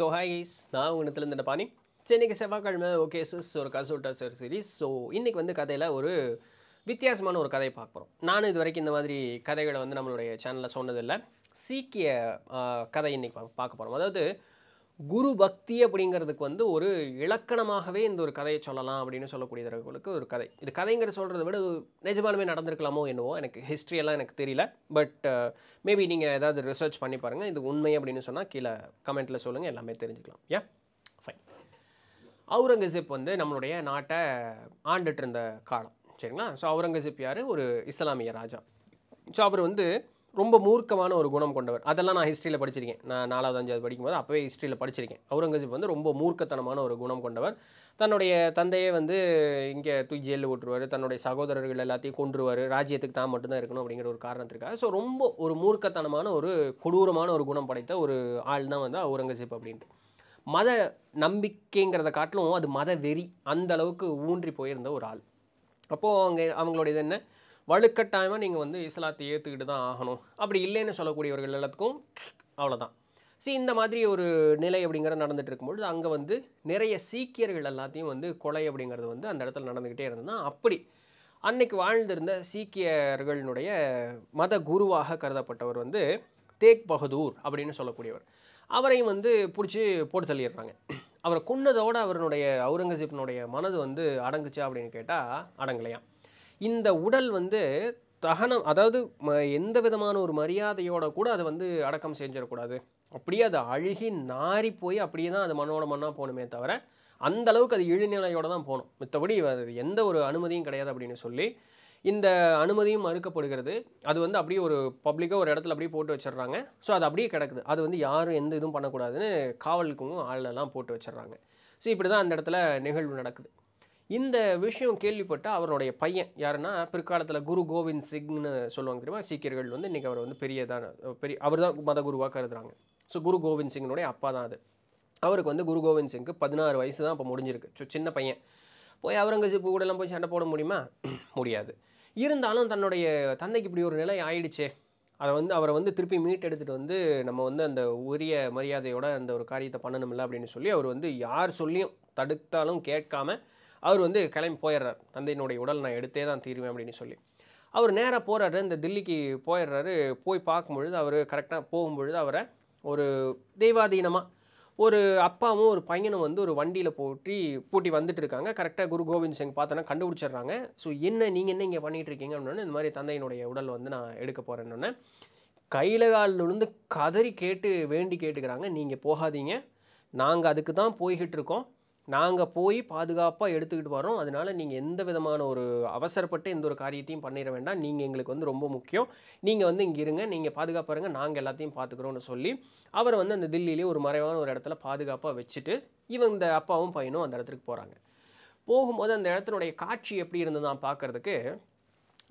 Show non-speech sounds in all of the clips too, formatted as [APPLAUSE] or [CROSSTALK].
So ஹாய்ஸ் நான் உணத்துலேருந்து இந்த பாணி சரி இன்றைக்கி செவ்வாய்க்கிழமை ஓகே சிஸ் ஒரு கசோட்டா சார் சீரீஸ் ஸோ இன்றைக்கி வந்து கதையில் ஒரு வித்தியாசமான ஒரு கதையை பார்க்க போகிறோம் நானும் இது வரைக்கும் இந்த மாதிரி கதைகளை வந்து நம்மளுடைய சேனலில் சொன்னதில்லை சீக்கிய கதை இன்றைக்கி பார்க்க போகிறோம் அதாவது குரு பக்தி அப்படிங்கிறதுக்கு வந்து ஒரு இலக்கணமாகவே இந்த ஒரு கதையை சொல்லலாம் அப்படின்னு சொல்லக்கூடியவர்களுக்கு ஒரு கதை இது கதைங்கிற சொல்கிறத விட நிஜமானமே நடந்திருக்கலாமோ என்னவோ எனக்கு ஹிஸ்ட்ரியெல்லாம் எனக்கு தெரியல பட் மேபி நீங்கள் ஏதாவது ரிசர்ச் பண்ணி பாருங்கள் இது உண்மை அப்படின்னு சொன்னால் கீழே கமெண்ட்டில் சொல்லுங்கள் எல்லாமே தெரிஞ்சுக்கலாம் ஏன் ஃபைன் அவுரங்கசீப் வந்து நம்மளுடைய நாட்டை ஆண்டுட்டு இருந்த காலம் சரிங்களா ஸோ அவுரங்கசீப் யார் ஒரு இஸ்லாமிய ராஜா ஸோ அவர் வந்து ரொம்ப மூர்க்கமான ஒரு குணம் கொண்டவர் அதெல்லாம் நான் ஹிஸ்ட்ரியில் படிச்சிருக்கேன் நான் நாலாவது அஞ்சாவது படிக்கும்போது அப்போவே ஹிஸ்ட்ரியில் படிச்சிருக்கேன் அவுரங்கசீப் வந்து ரொம்ப மூர்க்கத்தனமான ஒரு குணம் கொண்டவர் தன்னுடைய தந்தையே வந்து இங்கே தூக்கி ஜெயிலில் ஓட்டுருவார் தன்னுடைய சகோதரர்கள் எல்லாத்தையும் கொன்றுவார் ராஜ்யத்துக்கு தான் மட்டும்தான் இருக்கணும் அப்படிங்கிற ஒரு காரணத்திற்காக ஸோ ரொம்ப ஒரு மூர்க்கத்தனமான ஒரு கொடூரமான ஒரு குணம் படைத்த ஒரு ஆள் தான் வந்து அவுரங்கசீப் அப்படின்ட்டு மத நம்பிக்கைங்கிறத காட்டிலும் அது மத வெறி அந்த அளவுக்கு ஊன்றி போயிருந்த ஒரு ஆள் அப்போது அவங்க அவங்களுடைய இது என்ன வலுக்கட்டாயமாக நீங்கள் வந்து இஸ்லாத்தை ஏற்றுக்கிட்டு தான் ஆகணும் அப்படி இல்லைன்னு சொல்லக்கூடியவர்கள் எல்லாத்துக்கும் அவ்வளோதான் சி இந்த மாதிரி ஒரு நிலை அப்படிங்கிற நடந்துகிட்டு இருக்கும்பொழுது அங்கே வந்து நிறைய சீக்கியர்கள் எல்லாத்தையும் வந்து கொலை அப்படிங்கிறது வந்து அந்த இடத்துல நடந்துக்கிட்டே இருந்ததுன்னா அப்படி அன்னைக்கு வாழ்ந்திருந்த சீக்கியர்களுடைய மத குருவாக கருதப்பட்டவர் வந்து தேக் பகதூர் அப்படின்னு சொல்லக்கூடியவர் அவரையும் வந்து பிடிச்சி போட்டு தள்ளிடுறாங்க அவரை கொன்னதோடு அவருடைய அவுரங்கசீப்னுடைய மனது வந்து அடங்குச்சா அப்படின்னு கேட்டால் அடங்கலையாம் இந்த உடல் வந்து தகனம் அதாவது ம எந்த விதமான ஒரு மரியாதையோட கூட அதை வந்து அடக்கம் செஞ்சிடக்கூடாது அப்படியே அது அழுகி நாரி போய் அப்படியே தான் அது மண்ணோட மண்ணாக போகணுமே தவிர அந்த அளவுக்கு அது இழுநிலையோடு தான் போகணும் மித்தபடி அது எந்த ஒரு அனுமதியும் கிடையாது அப்படின்னு சொல்லி இந்த அனுமதியும் மறுக்கப்படுகிறது அது வந்து அப்படியே ஒரு பப்ளிக்காக ஒரு இடத்துல அப்படியே போட்டு வச்சிடுறாங்க ஸோ அது அப்படியே கிடக்குது அது வந்து யாரும் எந்த இதுவும் பண்ணக்கூடாதுன்னு காவலுக்கும் ஆளெல்லாம் போட்டு வச்சிடுறாங்க ஸோ இப்படி தான் அந்த இடத்துல நிகழ்வு நடக்குது இந்த விஷயம் கேள்விப்பட்ட அவருடைய பையன் யாருன்னா பிற்காலத்தில் குரு கோவிந்த் சிங்னு சொல்லுவாங்க தெரியுமா சீக்கியர்கள் வந்து இன்றைக்கி அவர் வந்து பெரியதான பெரிய அவர் தான் மத குருவாக கருதுறாங்க ஸோ குரு கோவிந்த் சிங்கினுடைய அப்பா தான் அது அவருக்கு வந்து குரு கோவிந்த் சிங்க்கு பதினாறு வயசு தான் இப்போ முடிஞ்சிருக்கு ஸோ சின்ன பையன் போய் அவரங்கசீப்பு கூடலாம் போய் சண்டை போட முடியுமா [CLEARS THROAT] முடியாது இருந்தாலும் தன்னுடைய தந்தைக்கு இப்படி ஒரு நிலை ஆயிடுச்சே அதை வந்து அவரை வந்து திருப்பி மீட் எடுத்துகிட்டு வந்து நம்ம வந்து அந்த உரிய மரியாதையோட அந்த ஒரு காரியத்தை பண்ணணும்ல அப்படின்னு சொல்லி அவர் வந்து யார் சொல்லியும் தடுத்தாலும் கேட்காம அவர் வந்து கிளம்பி போயிடுறார் தந்தையினுடைய உடல் நான் எடுத்தே தான் தீருவேன் அப்படின்னு சொல்லி அவர் நேராக போகிறாரு இந்த தில்லிக்கு போயிடுறாரு போய் பார்க்கும்பொழுது அவர் கரெக்டாக போகும்பொழுது அவரை ஒரு தெய்வாதீனமாக ஒரு அப்பாவும் ஒரு பையனும் வந்து ஒரு வண்டியில் போட்டி பூட்டி வந்துட்டு இருக்காங்க கரெக்டாக குரு கோவிந்த் சிங் பார்த்தோன்னா கண்டுபிடிச்சிடுறாங்க ஸோ என்ன நீங்கள் என்ன இங்கே பண்ணிகிட்டு இருக்கீங்க அப்படின்னு இந்த மாதிரி தந்தையினுடைய உடல் வந்து நான் எடுக்க போகிறேன்னொன்னே கையில் காலிலிருந்து கதறி கேட்டு வேண்டி கேட்டுக்கிறாங்க நீங்கள் போகாதீங்க நாங்கள் அதுக்கு தான் போய்கிட்டு இருக்கோம் நாங்கள் போய் பாதுகாப்பாக எடுத்துக்கிட்டு வரோம் அதனால் நீங்கள் எந்த விதமான ஒரு அவசரப்பட்டு எந்த ஒரு காரியத்தையும் பண்ணிட வேண்டாம் நீங்கள் எங்களுக்கு வந்து ரொம்ப முக்கியம் நீங்கள் வந்து இங்கே இருங்க நீங்கள் பாதுகாப்பாக இருங்க நாங்கள் எல்லாத்தையும் பார்த்துக்குறோம்னு சொல்லி அவர் வந்து அந்த தில்லியிலே ஒரு மறைவான ஒரு இடத்துல பாதுகாப்பாக வச்சுட்டு இவன் இந்த அப்பாவும் பையனும் அந்த இடத்துக்கு போகிறாங்க போகும்போது அந்த இடத்தினுடைய காட்சி எப்படி இருந்ததுதான் பார்க்குறதுக்கு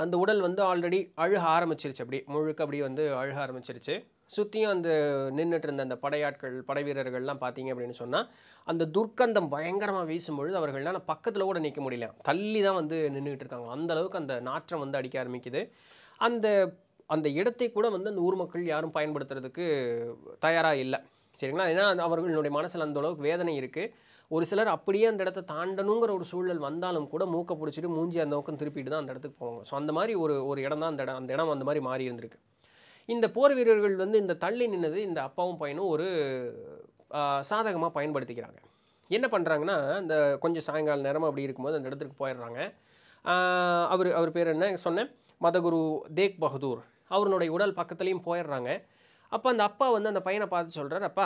அந்த உடல் வந்து ஆல்ரெடி அழுக ஆரம்பிச்சிருச்சு அப்படி முழுக்க அப்படி வந்து அழுக ஆரம்பிச்சிருச்சு சுற்றியும் அந்த நின்றுட்டு இருந்த அந்த படையாட்கள் படை வீரர்கள்லாம் பார்த்தீங்க அப்படின்னு சொன்னால் அந்த துர்க்கந்தம் பயங்கரமாக வீசும்பொழுது அவர்கள்லாம் பக்கத்தில் கூட நிற்க முடியல தள்ளி தான் வந்து நின்றுக்கிட்டு இருக்காங்க அந்தளவுக்கு அந்த நாற்றம் வந்து அடிக்க ஆரம்பிக்குது அந்த அந்த இடத்தை கூட வந்து அந்த ஊர் மக்கள் யாரும் பயன்படுத்துறதுக்கு தயாராக இல்லை சரிங்களா ஏன்னா அவர்களுடைய மனசில் அந்த அளவுக்கு வேதனை இருக்குது ஒரு சிலர் அப்படியே அந்த இடத்த தாண்டணுங்கிற ஒரு சூழல் வந்தாலும் கூட மூக்க பிடிச்சிட்டு மூஞ்சி அந்த நோக்கம் திருப்பிட்டு தான் அந்த இடத்துக்கு போவாங்க ஸோ அந்த மாதிரி ஒரு ஒரு இடம் தான் அந்த இடம் அந்த இடம் அந்த மாதிரி மாறி இருந்திருக்கு இந்த போர் வீரர்கள் வந்து இந்த தள்ளி நின்னது இந்த அப்பாவும் பையனும் ஒரு சாதகமாக பயன்படுத்திக்கிறாங்க என்ன பண்ணுறாங்கன்னா இந்த கொஞ்சம் சாயங்கால நேரம் அப்படி இருக்கும்போது அந்த இடத்துக்கு போயிடுறாங்க அவர் அவர் பேர் என்ன சொன்னேன் மதகுரு தேக் பகதூர் அவருடைய உடல் பக்கத்துலேயும் போயிடுறாங்க அப்போ அந்த அப்பா வந்து அந்த பையனை பார்த்து சொல்கிறார் அப்பா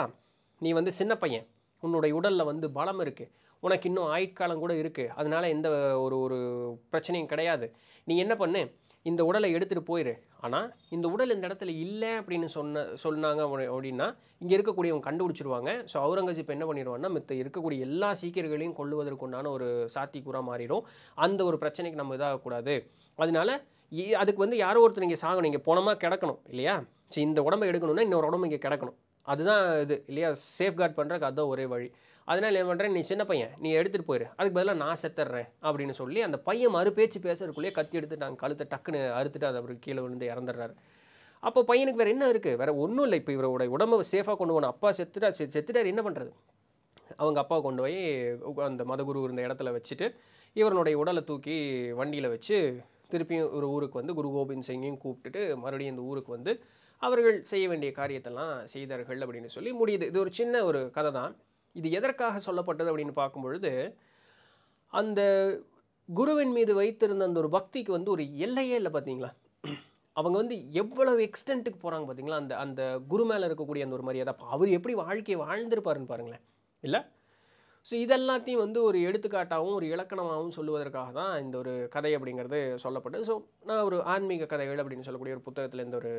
நீ வந்து சின்ன பையன் உன்னுடைய உடலில் வந்து பலம் இருக்குது உனக்கு இன்னும் ஆயுட்காலம் கூட இருக்குது அதனால் எந்த ஒரு ஒரு பிரச்சனையும் கிடையாது நீ என்ன பண்ணு இந்த உடலை எடுத்துகிட்டு போயிரு ஆனால் இந்த உடல் இந்த இடத்துல இல்லை அப்படின்னு சொன்ன சொன்னாங்க அப்படின்னா இங்கே இருக்கக்கூடியவங்க கண்டுபிடிச்சிருவாங்க ஸோ அவுரங்கசீப் என்ன பண்ணிடுவாங்கன்னா மித்த இருக்கக்கூடிய எல்லா சீக்கியர்களையும் உண்டான ஒரு சாத்தியக்கூறாக மாறிடும் அந்த ஒரு பிரச்சனைக்கு நம்ம இதாகக்கூடாது அதனால அதுக்கு வந்து யாரோ ஒருத்தர் இங்கே சாகணும் இங்கே போனமாக கிடக்கணும் இல்லையா ஸோ இந்த உடம்பை எடுக்கணும்னா இன்னொரு உடம்பு இங்கே கிடக்கணும் அதுதான் இது இல்லையா சேஃப்கார்ட் பண்ணுறதுக்கு அதுதான் ஒரே வழி அதனால் என்ன பண்ணுறேன் நீ சின்ன பையன் நீ எடுத்துகிட்டு போயிரு அதுக்கு பதிலாக நான் செத்துடுறேன் அப்படின்னு சொல்லி அந்த பையன் மறுபேச்சு பேசுறதுக்குள்ளேயே கத்தி எடுத்து நாங்கள் கழுத்தை டக்குன்னு அறுத்துட்டு அதை கீழே விழுந்து இறந்துடுறாரு அப்போ பையனுக்கு வேறு என்ன இருக்குது வேறு ஒன்றும் இல்லை இப்போ இவரோட உடம்பு சேஃபாக கொண்டு போகணும் அப்பா செத்துட்டா செத்துட்டார் என்ன பண்ணுறது அவங்க அப்பா கொண்டு போய் அந்த மதகுரு இருந்த இடத்துல வச்சுட்டு இவனுடைய உடலை தூக்கி வண்டியில் வச்சு திருப்பியும் ஒரு ஊருக்கு வந்து குரு கோபிந்த் சிங்கையும் கூப்பிட்டுட்டு மறுபடியும் இந்த ஊருக்கு வந்து அவர்கள் செய்ய வேண்டிய காரியத்தெல்லாம் செய்தார்கள் அப்படின்னு சொல்லி முடியுது இது ஒரு சின்ன ஒரு கதை தான் இது எதற்காக சொல்லப்பட்டது அப்படின்னு பார்க்கும்பொழுது அந்த குருவின் மீது வைத்திருந்த அந்த ஒரு பக்திக்கு வந்து ஒரு எல்லையே இல்லை பார்த்தீங்களா அவங்க வந்து எவ்வளவு எக்ஸ்டென்ட்டுக்கு போகிறாங்க பார்த்தீங்களா அந்த அந்த குரு மேலே இருக்கக்கூடிய அந்த ஒரு மரியாதை அப்போ அவர் எப்படி வாழ்க்கையை வாழ்ந்திருப்பாருன்னு பாருங்களேன் இல்லை ஸோ இதெல்லாத்தையும் வந்து ஒரு எடுத்துக்காட்டாகவும் ஒரு இலக்கணமாகவும் சொல்லுவதற்காக தான் இந்த ஒரு கதை அப்படிங்கிறது சொல்லப்பட்டது ஸோ நான் ஒரு ஆன்மீக கதைகள் அப்படின்னு சொல்லக்கூடிய ஒரு புத்தகத்தில் இந்த ஒரு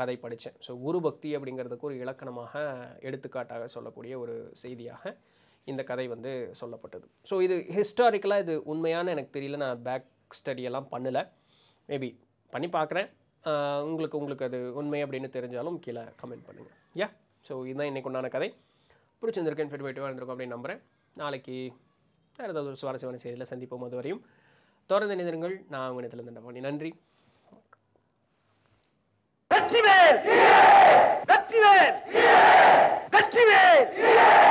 கதை படித்தேன் ஸோ குரு பக்தி அப்படிங்கிறதுக்கு ஒரு இலக்கணமாக எடுத்துக்காட்டாக சொல்லக்கூடிய ஒரு செய்தியாக இந்த கதை வந்து சொல்லப்பட்டது ஸோ இது ஹிஸ்டாரிக்கலாக இது உண்மையான எனக்கு தெரியல நான் பேக் ஸ்டடியெல்லாம் பண்ணலை மேபி பண்ணி பார்க்குறேன் உங்களுக்கு உங்களுக்கு அது உண்மை அப்படின்னு தெரிஞ்சாலும் கீழே கமெண்ட் பண்ணுங்கள் யா ஸோ இதுதான் இன்றைக்கு உண்டான கதை பிடிச்சிருந்திருக்கேன் ஃபீட்பேட்டிவாக இருந்திருக்கும் அப்படின்னு நம்புகிறேன் நாளைக்கு வேறு ஏதாவது ஒரு சுவாரஸ்யமான செய்தியில் சந்திப்போம் அது வரையும் தொடர்ந்து நிதிருங்கள் நான் உங்கள் இடத்துல நன்றி Let's see it! Let's see it! Let's see it!